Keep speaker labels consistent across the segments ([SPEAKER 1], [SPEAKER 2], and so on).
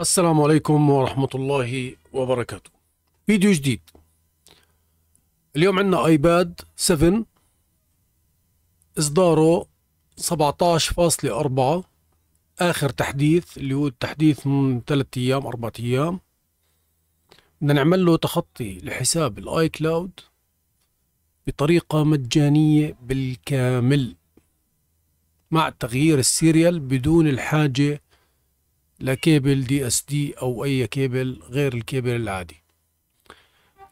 [SPEAKER 1] السلام عليكم ورحمة الله وبركاته فيديو جديد اليوم عندنا ايباد 7 اصداره 17.4 اخر تحديث اللي هو التحديث من 3 ايام 4 ايام بدنا نعمل له تخطي لحساب الاي كلاود بطريقة مجانية بالكامل مع تغيير السيريال بدون الحاجة لكيبل دي اس دي او اي كيبل غير الكيبل العادي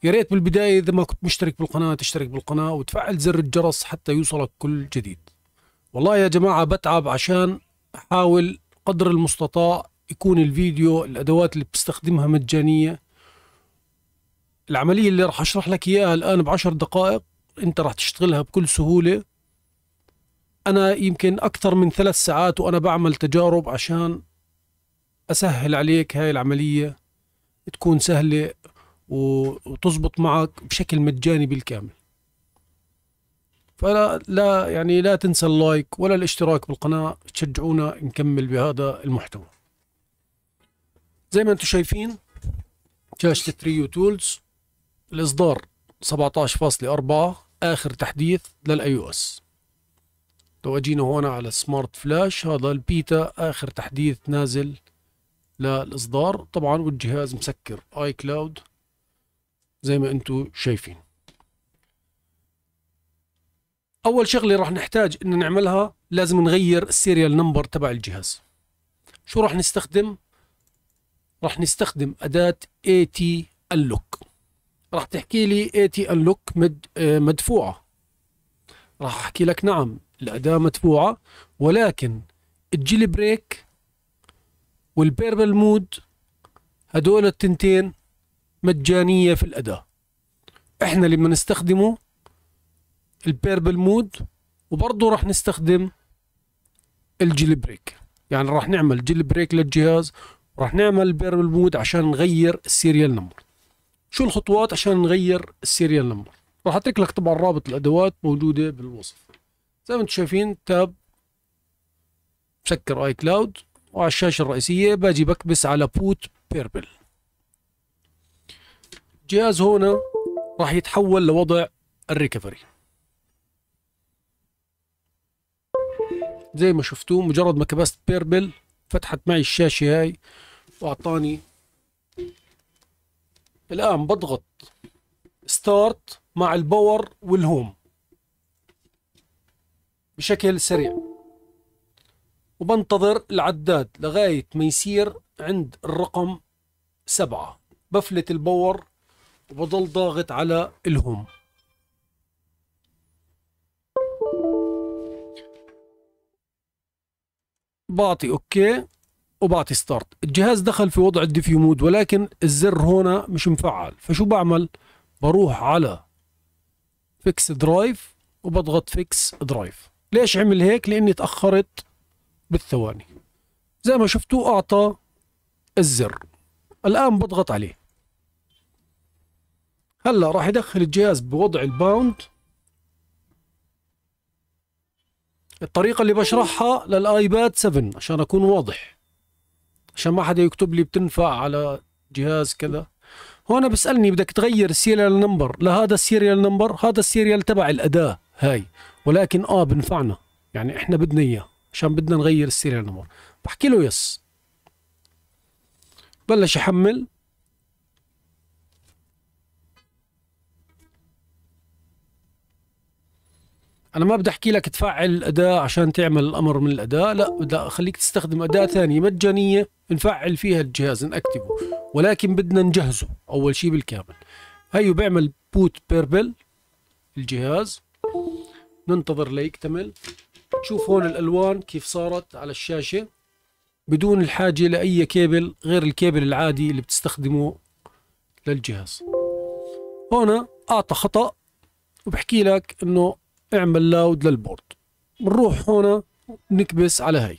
[SPEAKER 1] يا ريت بالبدايه اذا ما كنت مشترك بالقناه تشترك بالقناه وتفعل زر الجرس حتى يوصلك كل جديد والله يا جماعه بتعب عشان احاول قدر المستطاع يكون الفيديو الادوات اللي بستخدمها مجانيه العمليه اللي راح اشرح لك اياها الان بعشر دقائق انت راح تشتغلها بكل سهوله انا يمكن اكثر من ثلاث ساعات وانا بعمل تجارب عشان اسهل عليك هاي العمليه تكون سهله وتزبط معك بشكل مجاني بالكامل فلا لا يعني لا تنسى اللايك ولا الاشتراك بالقناه تشجعونا نكمل بهذا المحتوى زي ما انتم شايفين شاشه تريو تولز الاصدار 17.4 اخر تحديث للاي او اس لو اجينا هون على سمارت فلاش هذا البيتا اخر تحديث نازل للاصدار طبعا والجهاز مسكر اي كلاود زي ما انتم شايفين اول شغله راح نحتاج ان نعملها لازم نغير السيريال نمبر تبع الجهاز شو راح نستخدم راح نستخدم اداه اي تي unlock راح تحكي لي اي تي مد آه، مدفوعه راح احكي لك نعم الاداه مدفوعه ولكن الجيل بريك والبيربل مود هدول التنتين مجانية في الأداة احنا لما نستخدمه البيربل مود وبرضه راح نستخدم الجيل بريك يعني راح نعمل جيل بريك للجهاز وراح نعمل بيربل مود عشان نغير السيريال نمبر شو الخطوات عشان نغير السيريال نمبر راح اترك لك طبعا رابط الادوات موجوده بالوصف زي ما انتم شايفين تاب مسكر اي كلاود وعلى الشاشة الرئيسية باجي بكبس على بوت بيربل جهاز هنا راح يتحول لوضع الريكفري زي ما شفتوا مجرد ما كبست بيربل فتحت معي الشاشة هاي واعطاني الان بضغط ستارت مع الباور والهوم بشكل سريع وبنتظر العداد لغاية ما يصير عند الرقم سبعة بفلت البور وبضل ضاغط على الهم بعطي اوكي وبعطي ستارت الجهاز دخل في وضع الديفيو مود ولكن الزر هنا مش مفعل فشو بعمل بروح على فيكس درايف وبضغط فيكس درايف ليش عمل هيك لاني تاخرت بالثواني زي ما شفتوا أعطى الزر الآن بضغط عليه هلا راح يدخل الجهاز بوضع الباوند الطريقة اللي بشرحها للآيباد 7 عشان أكون واضح عشان ما حدا يكتب لي بتنفع على جهاز كذا هون بسألني بدك تغير السيريال نمبر لهذا السيريال نمبر هذا السيريال تبع الأداة هاي ولكن آه بنفعنا يعني إحنا بدنا إياه عشان بدنا نغير السيريال نمبر بحكي له يس بلش يحمل انا ما بدي احكي لك تفعل الاداه عشان تعمل الامر من الاداه لا بدي اخليك تستخدم اداه ثانيه مجانيه نفعل فيها الجهاز نكتبه ولكن بدنا نجهزه اول شيء بالكامل هيو بيعمل بوت بيربل الجهاز ننتظر ليكتمل تشوف هون الالوان كيف صارت على الشاشه بدون الحاجه لاي كيبل غير الكيبل العادي اللي بتستخدمه للجهاز هنا اعطى خطا وبحكي لك انه اعمل لاود للبورد بنروح هنا نكبس على هاي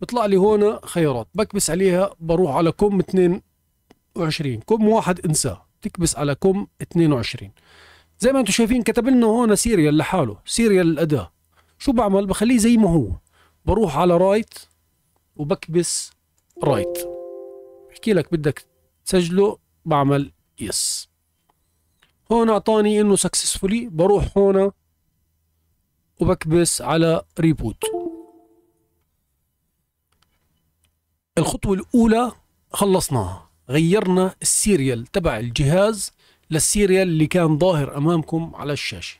[SPEAKER 1] بيطلع لي هنا خيارات بكبس عليها بروح على كوم 22 كوم واحد انساه تكبس على كوم 22 زي ما انتم شايفين كتب لنا هون سيريال لحاله سيريال الاداه شو بعمل بخليه زي ما هو بروح على رايت وبكبس رايت بحكي لك بدك تسجله بعمل يس هون اعطاني انه سكسسفولي بروح هون وبكبس على ريبوت الخطوة الأولى خلصناها غيرنا السيريال تبع الجهاز للسيريال اللي كان ظاهر أمامكم على الشاشة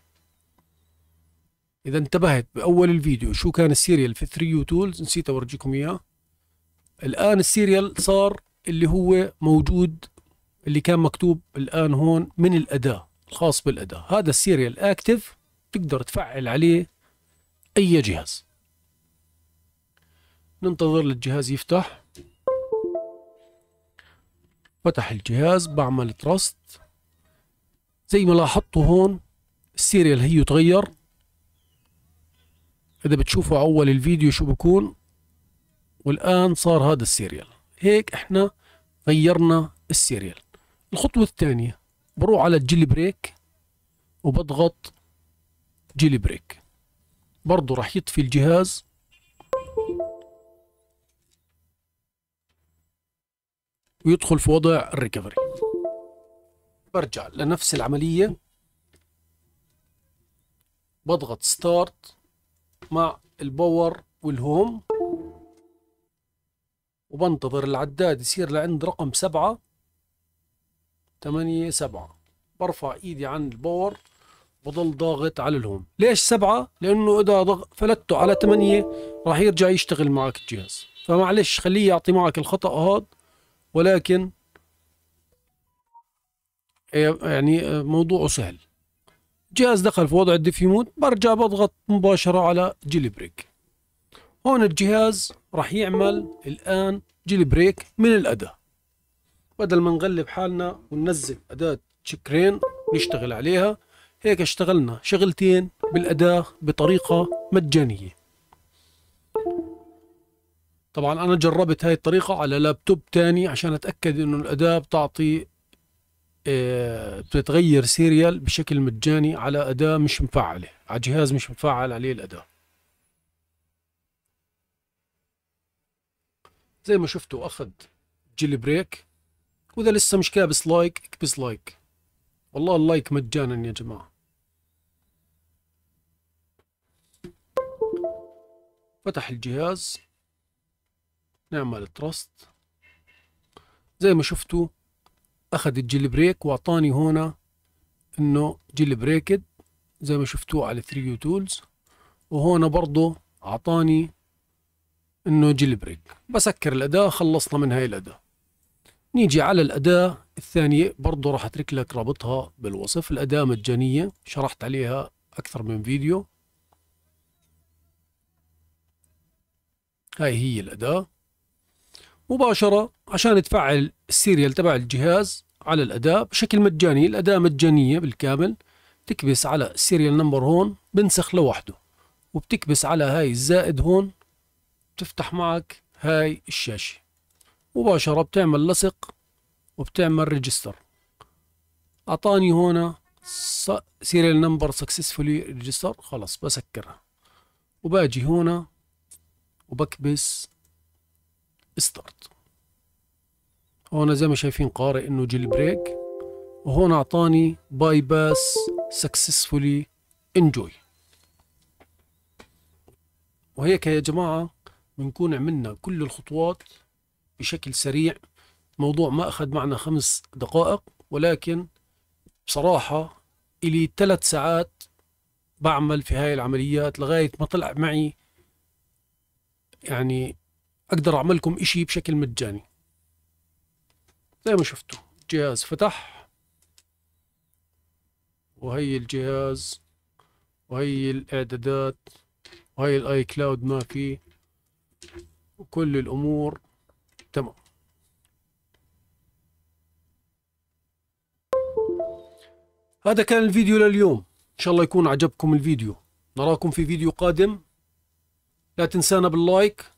[SPEAKER 1] اذا انتبهت باول الفيديو شو كان السيريال في 3 يو تولز نسيت اورجيكم اياه الان السيريال صار اللي هو موجود اللي كان مكتوب الان هون من الاداه الخاص بالاداه هذا السيريال اكتف تقدر تفعل عليه اي جهاز ننتظر للجهاز يفتح فتح الجهاز بعمل تراست زي ما لاحظتوا هون السيريال هي تغير اذا بتشوفوا اول الفيديو شو بكون والان صار هذا السيريال هيك احنا غيرنا السيريال الخطوة الثانية بروح على الجيل بريك وبضغط جيل بريك برضو راح يطفي الجهاز ويدخل في وضع الريكفري برجع لنفس العملية بضغط ستارت مع الباور والهوم وبنتظر العداد يصير لعند رقم سبعة تمانية سبعة برفع ايدي عن الباور بضل ضاغط على الهوم ليش سبعة؟ لأنه إذا ضغ... فلته على تمانية راح يرجع يشتغل معك الجهاز فمعلش خليه يعطي معك الخطأ هاد ولكن إيه، يعني موضوعه سهل جهاز دخل في وضع مود برجع بضغط مباشرة على جيلي بريك هون الجهاز راح يعمل الآن جيلي بريك من الأداة بدل ما نغلب حالنا وننزل أداة شكرين نشتغل عليها هيك اشتغلنا شغلتين بالأداة بطريقة مجانية طبعا أنا جربت هاي الطريقة على لابتوب تاني عشان أتأكد إنه الأداة بتعطي آه، بتتغير سيريال بشكل مجاني على أداة مش مفعلة على جهاز مش مفعل عليه الأداة زي ما شفتوا أخذ جيل بريك وإذا لسه مش كابس لايك اكبس لايك والله اللايك مجانا يا جماعة فتح الجهاز نعمل تراست زي ما شفتوا اخذ الجيل بريك واعطاني هنا انه جيل بريكد زي ما شفتوه على 3 تولز وهنا برضو اعطاني انه جيل بريك بسكر الاداة خلصنا من هاي الاداة نيجي على الاداة الثانية برضو راح اترك لك رابطها بالوصف الاداة مجانية شرحت عليها اكثر من فيديو هاي هي الاداة مباشرة عشان تفعل السيريال تبع الجهاز على الأداة بشكل مجاني الأداة مجانية بالكامل تكبس على السيريال نمبر هون بنسخ لوحده وبتكبس على هاي الزائد هون بتفتح معك هاي الشاشة مباشرة بتعمل لصق وبتعمل ريجستر أعطاني هون سيريال نمبر سكسسفولي ريجستر خلص بسكرها وباجي هنا وبكبس ستارت هون زي ما شايفين قارئ انه جيل بريك وهون اعطاني باي باس سكسسفولي انجوي وهيك يا جماعة بنكون عملنا كل الخطوات بشكل سريع موضوع ما أخذ معنا خمس دقائق ولكن بصراحة إلي ثلاث ساعات بعمل في هاي العمليات لغاية ما طلع معي يعني اقدر اعمل لكم اشي بشكل مجاني زي ما شفتوا الجهاز فتح وهي الجهاز وهي الاعدادات وهي الاي كلاود ما في وكل الامور تمام هذا كان الفيديو لليوم ان شاء الله يكون عجبكم الفيديو نراكم في فيديو قادم لا تنسانا باللايك